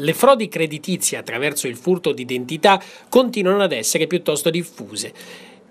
Le frodi creditizie attraverso il furto d'identità continuano ad essere piuttosto diffuse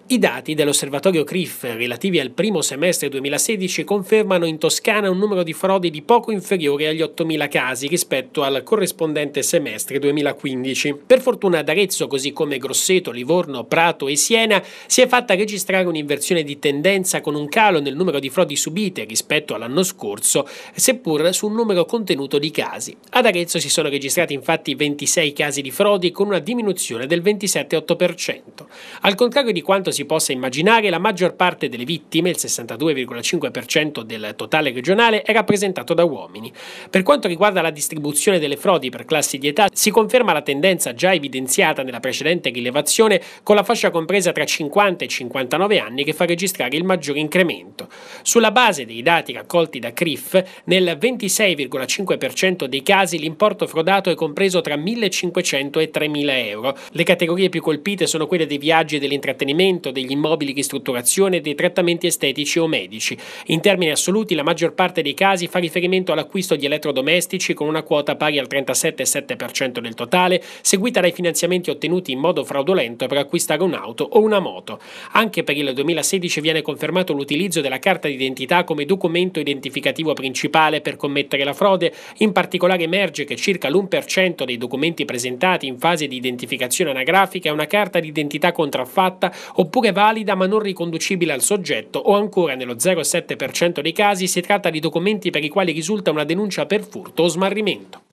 i dati dell'osservatorio CRIF relativi al primo semestre 2016 confermano in Toscana un numero di frodi di poco inferiore agli 8.000 casi rispetto al corrispondente semestre 2015. Per fortuna ad Arezzo, così come Grosseto, Livorno, Prato e Siena, si è fatta registrare un'inversione di tendenza con un calo nel numero di frodi subite rispetto all'anno scorso, seppur su un numero contenuto di casi. Ad Arezzo si sono registrati infatti 26 casi di frodi con una diminuzione del 27,8%. Al contrario di quanto si si possa immaginare, la maggior parte delle vittime, il 62,5% del totale regionale, è rappresentato da uomini. Per quanto riguarda la distribuzione delle frodi per classi di età, si conferma la tendenza già evidenziata nella precedente rilevazione con la fascia compresa tra 50 e 59 anni che fa registrare il maggior incremento. Sulla base dei dati raccolti da CRIF, nel 26,5% dei casi l'importo frodato è compreso tra 1.500 e 3.000 euro. Le categorie più colpite sono quelle dei viaggi e dell'intrattenimento, costo degli immobili di strutturazione e dei trattamenti estetici o medici. In termini assoluti, la maggior parte dei casi fa riferimento all'acquisto di elettrodomestici con una quota pari al 37,7% del totale, seguita dai finanziamenti ottenuti in modo fraudolento per acquistare un'auto o una moto. Anche per il 2016 viene confermato l'utilizzo della carta d'identità come documento identificativo principale per commettere la frode, in particolare emerge che circa l'1% dei documenti presentati in fase di identificazione anagrafica è una carta d'identità contraffatta oppure oppure valida ma non riconducibile al soggetto o ancora nello 0,7% dei casi si tratta di documenti per i quali risulta una denuncia per furto o smarrimento.